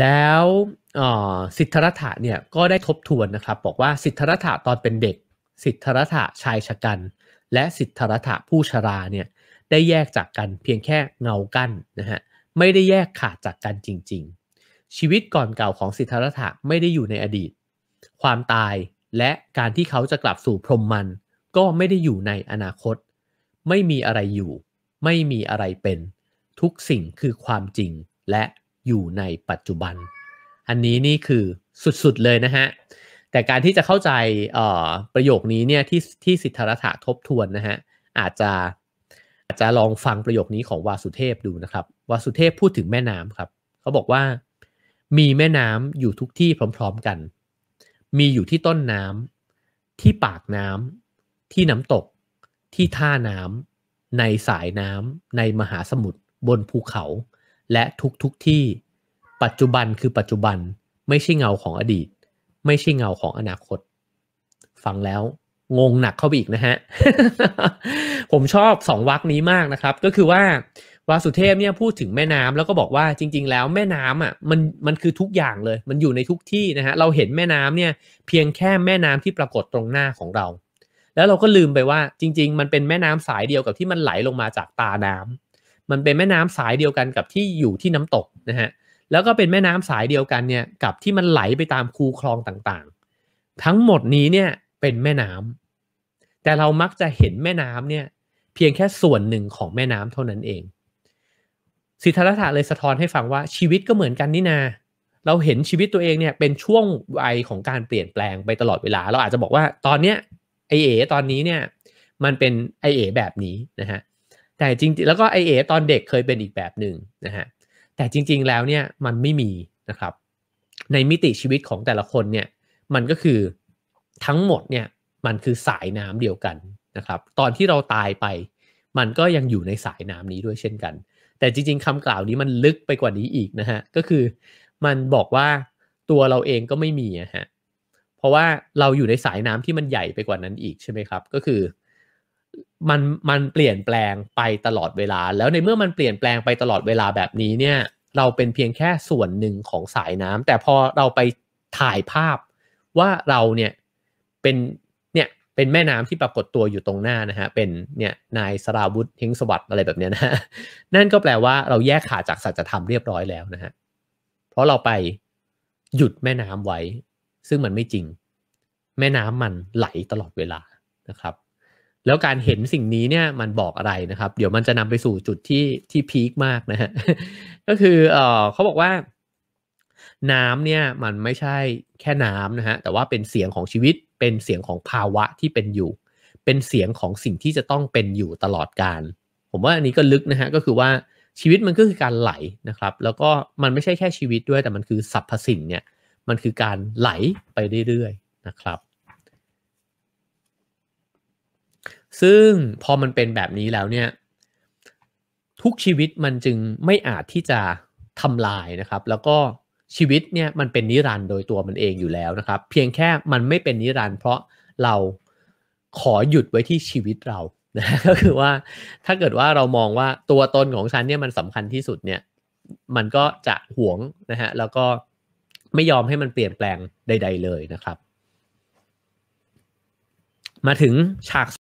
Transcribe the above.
แล้วสิทธรัตถะเนี่ยก็ได้ทบทวนนะครับบอกว่าสิทธรัตถะตอนเป็นเด็ก สิทธรัตถะชายชะกันและสิทธรัตถะผู้ชราเนี่ยได้แยกจากกันเพียงแค่เงากั้นนะฮะไม่ได้แยกขาดจากกันจริงๆ ชีวิตก่อนเก่าของสิทธรัตถะไม่ได้อยู่ในอดีต ความตายและการที่เขาจะกลับสู่พรหมมัน ก็ไม่ได้อยู่ในอนาคต ไม่มีอะไรอยู่ ไม่มีอะไรเป็นทุกสิ่งคือความจริงและอยู่ในปัจจุบัน อันนี้นี่คือสุดๆเลยนะฮะ แต่การที่จะเข้าใจประโยคนี้เนี่ยที่ที่สิทธรัตะทบทวนนะฮะอาจจะอาจจะลองฟังประโยคนี้ของวาสุเทพดูนะครับ วาสุเทพพูดถึงแม่น้ำครับ เขาบอกว่ามีแม่น้ำอยู่ทุกที่พร้อมๆ กัน มีอยู่ที่ต้นน้ำที่ปากน้ำที่น้ำตกที่ท่าน้ำในสายน้ำในมหาสมุทรบนภูเขาและทุกๆทที่ ปัจจุบันคือปัจจุบันไม่ใช่เงาของอดีต ไม่ใช่เงาของอนาคต ฟังแล้ว งงหนักเข้าไปอีกนะฮะผมชอบสองวักนี้มากนะครับ ก็คือว่าวาสุเทพเนี่ยพูดถึงแม่น้ำแล้วก็บอกว่าจริงๆ แล้วแม่น้ำอ่ะมันมันคือทุกอย่างเลย มันอยู่ในทุกที่นะฮะเราเห็นแม่น้ำเนี่ยเพียงแค่แม่น้ำที่ปรากฏตรงหน้าของเรา แล้วเราก็ลืมไปว่า จริง ๆ มันเป็นแม่น้ำสายเดียวกับที่มันไหลลงมาจากตาน้ำมันเป็นแม่น้ำสายเดียวกันกับที่อยู่ที่น้ำตกนะฮะ แล้วก็เป็นแม่น้ำสายเดียวกันเนี่ย กับที่มันไหลไปตามคูคลองต่างๆ ทั้งหมดนี้เนี่ยเป็นแม่น้ำ แต่เรามักจะเห็นแม่น้ำเนี่ยเพียงแค่ส่วนหนึ่งของแม่น้ำเท่านั้นเอง สิทธรัตถะเลยสะท้อนให้ฟังว่าชีวิตก็เหมือนกันนี่นา เราเห็นชีวิตตัวเองเนี่ยเป็นช่วงวัยของการเปลี่ยนแปลงไปตลอดเวลา เราอาจจะบอกว่าตอนเนี้ยไอเอตอนนี้เนี่ยมันเป็นไอเอแบบนี้นะฮะแต่จริงๆแล้วก็ไอเอตอนเด็กเคยเป็นอีกแบบหนึ่งนะฮะแต่จริงๆแล้วเนี่ยมันไม่มีนะครับในมิติชีวิตของแต่ละคนเนี่ยมันก็คือทั้งหมดเนี่ยมันคือสายน้ำเดียวกันนะครับตอนที่เราตายไปมันก็ยังอยู่ในสายน้ำนี้ด้วยเช่นกัน แต่จริงๆ คำกล่าวนี้มันลึกไปกว่านี้อีกนะฮะก็คือมันบอกว่าตัวเราเองก็ไม่มีนะฮะเพราะว่าเราอยู่ในสายน้ำที่มันใหญ่ไปกว่านั้นอีกใช่ไหมครับก็คือมันมันเปลี่ยนแปลงไปตลอดเวลา แล้วในเมื่อมันเปลี่ยนแปลงไปตลอดเวลาแบบนี้เนี่ย เราเป็นเพียงแค่ส่วนหนึ่งของสายน้ำ แต่พอเราไปถ่ายภาพ ว่าเราเนี่ยเป็นเนี่ยเป็นแม่น้ำที่ปรากฏตัวอยู่ตรงหน้านะฮะเป็นเนี่ยนายสราวุธเฮงสวัสด์อะไรแบบเนี้ยนะฮะนั่นก็แปลว่าเราแยกขาดจากสัจธรรมเรียบร้อยแล้วนะฮะเพราะเราไปหยุดแม่น้ำไว้ ซึ่งมันไม่จริง แม่น้ำมันไหลตลอดเวลานะครับแล้วการเห็นสิ่งนี้เนี่ยมันบอกอะไรนะครับ เดี๋ยวมันจะนำไปสู่จุดที่ที่พีคมากนะฮะก็คือเออเขาบอกว่า น้ำเนี่ยมันไม่ใช่แค่น้ำนะฮะแต่ว่าเป็นเสียงของชีวิตเป็นเสียงของภาวะที่เป็นอยู่ เป็นเสียงของสิ่งที่จะต้องเป็นอยู่ตลอดการผมว่าอันนี้ก็ลึกนะฮะ ก็คือว่าชีวิตมันก็คือการไหลนะครับ แล้วก็มันไม่ใช่แค่ชีวิตด้วย แต่มันคือสรรพสิ่งเนี่ยมันคือการไหลไปเรื่อยๆนะครับซึ่งพอมันเป็นแบบนี้แล้วเนี่ย ทุกชีวิตมันจึงไม่อาจที่จะทำลายนะครับ แล้วก็ชีวิตเนี่ยมันเป็นนิรันด์โดยตัวมันเองอยู่แล้วนะครับ เพียงแค่มันไม่เป็นนิรันด์เพราะเราขอหยุดไว้ที่ชีวิตเรานะก็คือว่าถ้าเกิดว่าเรามองว่าตัวตนของฉันเนี่ยมันสำคัญที่สุดเนี่ยมันก็จะหวงนะฮะแล้วก็ไม่ยอมให้มันเปลี่ยนแปลงใดๆเลยนะครับ มาถึงฉาก